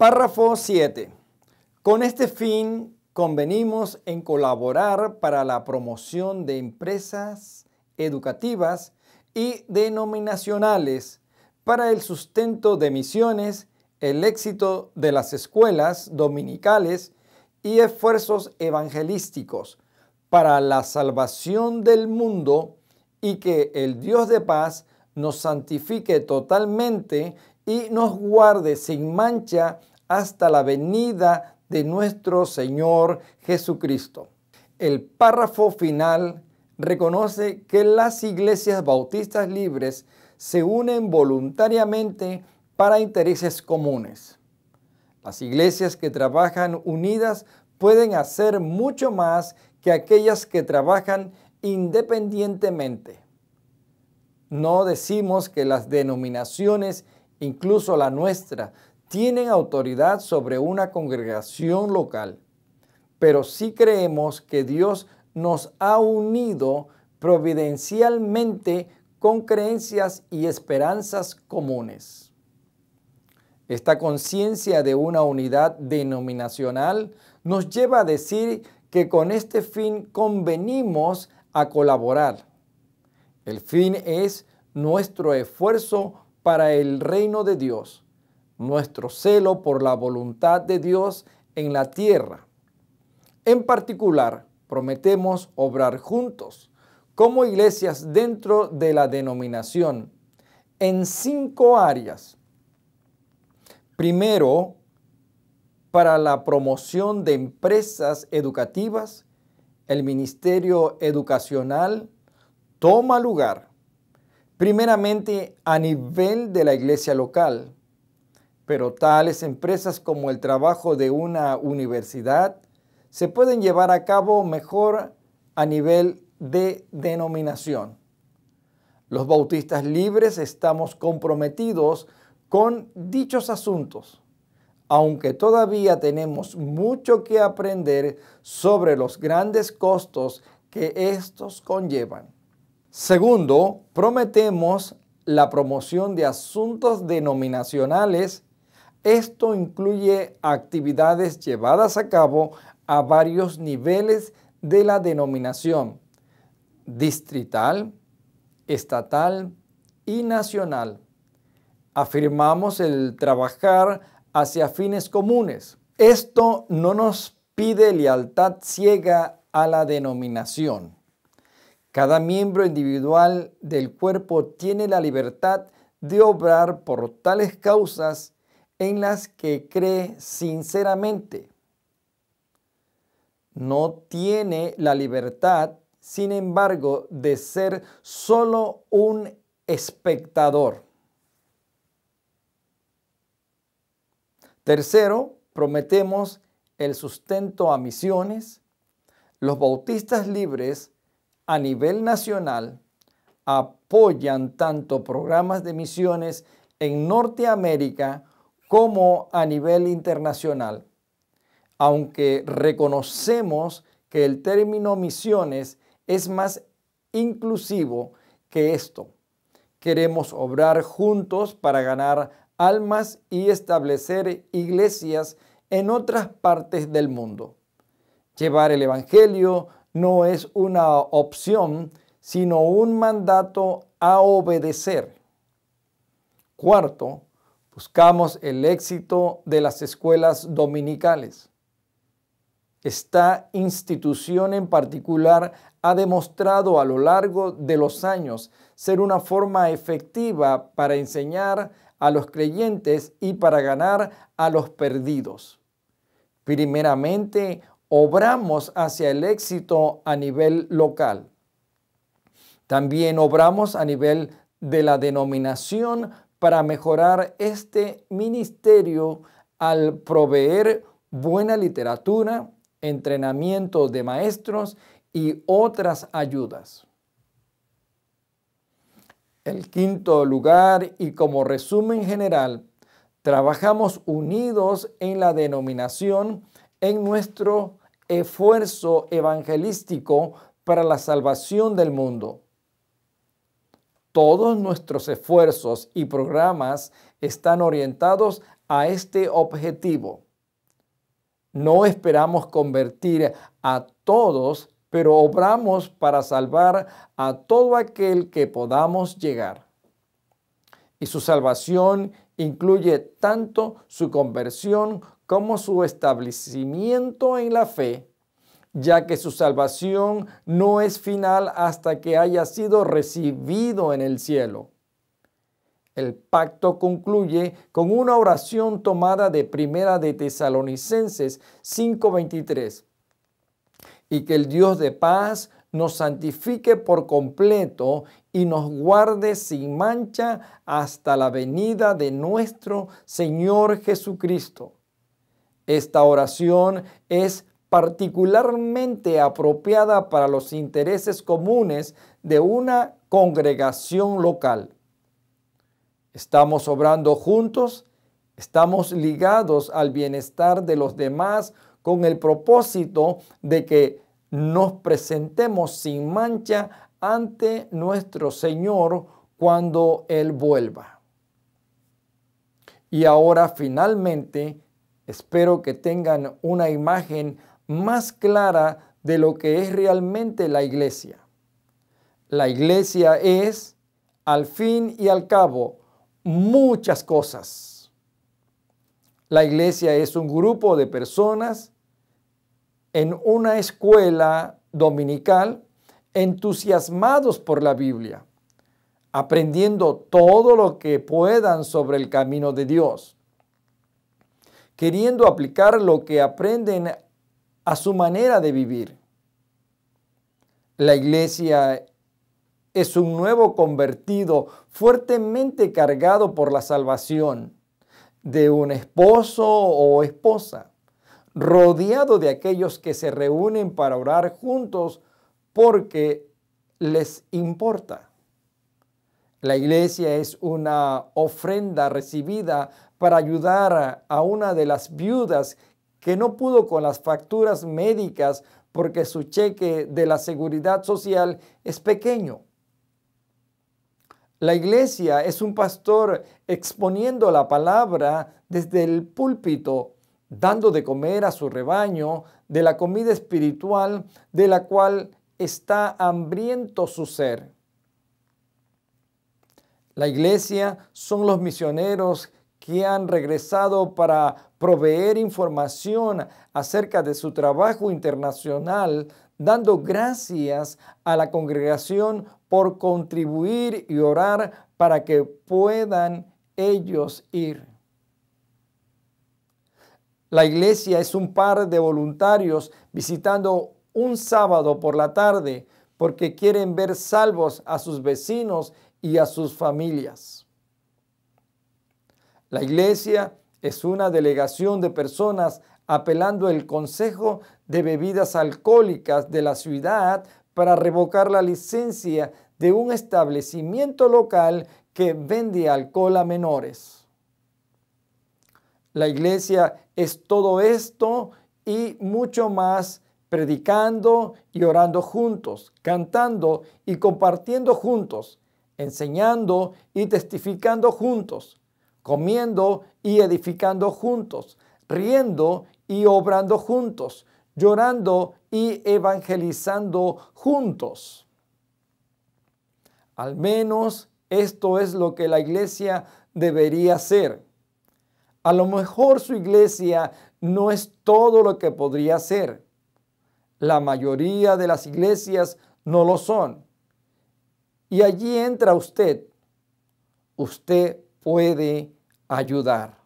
Párrafo 7. Con este fin convenimos en colaborar para la promoción de empresas educativas y denominacionales para el sustento de misiones, el éxito de las escuelas dominicales y esfuerzos evangelísticos para la salvación del mundo y que el Dios de paz nos santifique totalmente y nos guarde sin mancha hasta la venida de nuestro Señor Jesucristo. El párrafo final reconoce que las iglesias bautistas libres se unen voluntariamente para intereses comunes. Las iglesias que trabajan unidas pueden hacer mucho más que aquellas que trabajan independientemente. No decimos que las denominaciones, incluso la nuestra, tienen autoridad sobre una congregación local, pero sí creemos que Dios nos ha unido providencialmente con creencias y esperanzas comunes. Esta conciencia de una unidad denominacional nos lleva a decir que con este fin convenimos a colaborar. El fin es nuestro esfuerzo para el reino de Dios nuestro celo por la voluntad de Dios en la tierra. En particular, prometemos obrar juntos como iglesias dentro de la denominación en cinco áreas. Primero, para la promoción de empresas educativas, el ministerio educacional toma lugar primeramente a nivel de la iglesia local pero tales empresas como el trabajo de una universidad se pueden llevar a cabo mejor a nivel de denominación. Los bautistas libres estamos comprometidos con dichos asuntos, aunque todavía tenemos mucho que aprender sobre los grandes costos que estos conllevan. Segundo, prometemos la promoción de asuntos denominacionales esto incluye actividades llevadas a cabo a varios niveles de la denominación distrital, estatal y nacional. Afirmamos el trabajar hacia fines comunes. Esto no nos pide lealtad ciega a la denominación. Cada miembro individual del cuerpo tiene la libertad de obrar por tales causas en las que cree sinceramente. No tiene la libertad, sin embargo, de ser solo un espectador. Tercero, prometemos el sustento a misiones. Los bautistas libres a nivel nacional apoyan tanto programas de misiones en Norteamérica como a nivel internacional, aunque reconocemos que el término misiones es más inclusivo que esto. Queremos obrar juntos para ganar almas y establecer iglesias en otras partes del mundo. Llevar el Evangelio no es una opción, sino un mandato a obedecer. Cuarto, Buscamos el éxito de las escuelas dominicales. Esta institución en particular ha demostrado a lo largo de los años ser una forma efectiva para enseñar a los creyentes y para ganar a los perdidos. Primeramente, obramos hacia el éxito a nivel local. También obramos a nivel de la denominación para mejorar este ministerio al proveer buena literatura, entrenamiento de maestros y otras ayudas. El quinto lugar y como resumen general, trabajamos unidos en la denominación en nuestro esfuerzo evangelístico para la salvación del mundo. Todos nuestros esfuerzos y programas están orientados a este objetivo. No esperamos convertir a todos, pero obramos para salvar a todo aquel que podamos llegar. Y su salvación incluye tanto su conversión como su establecimiento en la fe ya que su salvación no es final hasta que haya sido recibido en el cielo. El pacto concluye con una oración tomada de Primera de Tesalonicenses 5:23. Y que el Dios de paz nos santifique por completo y nos guarde sin mancha hasta la venida de nuestro Señor Jesucristo. Esta oración es particularmente apropiada para los intereses comunes de una congregación local. Estamos obrando juntos, estamos ligados al bienestar de los demás con el propósito de que nos presentemos sin mancha ante nuestro Señor cuando Él vuelva. Y ahora finalmente, espero que tengan una imagen más clara de lo que es realmente la iglesia. La iglesia es, al fin y al cabo, muchas cosas. La iglesia es un grupo de personas en una escuela dominical entusiasmados por la Biblia, aprendiendo todo lo que puedan sobre el camino de Dios, queriendo aplicar lo que aprenden a su manera de vivir. La iglesia es un nuevo convertido fuertemente cargado por la salvación de un esposo o esposa, rodeado de aquellos que se reúnen para orar juntos porque les importa. La iglesia es una ofrenda recibida para ayudar a una de las viudas que no pudo con las facturas médicas porque su cheque de la seguridad social es pequeño. La iglesia es un pastor exponiendo la palabra desde el púlpito, dando de comer a su rebaño de la comida espiritual de la cual está hambriento su ser. La iglesia son los misioneros que han regresado para proveer información acerca de su trabajo internacional, dando gracias a la congregación por contribuir y orar para que puedan ellos ir. La iglesia es un par de voluntarios visitando un sábado por la tarde porque quieren ver salvos a sus vecinos y a sus familias. La iglesia es una delegación de personas apelando el Consejo de Bebidas Alcohólicas de la ciudad para revocar la licencia de un establecimiento local que vende alcohol a menores. La iglesia es todo esto y mucho más predicando y orando juntos, cantando y compartiendo juntos, enseñando y testificando juntos, comiendo y edificando juntos, riendo y obrando juntos, llorando y evangelizando juntos. Al menos esto es lo que la iglesia debería ser. A lo mejor su iglesia no es todo lo que podría ser. La mayoría de las iglesias no lo son. Y allí entra usted. Usted puede ayudar.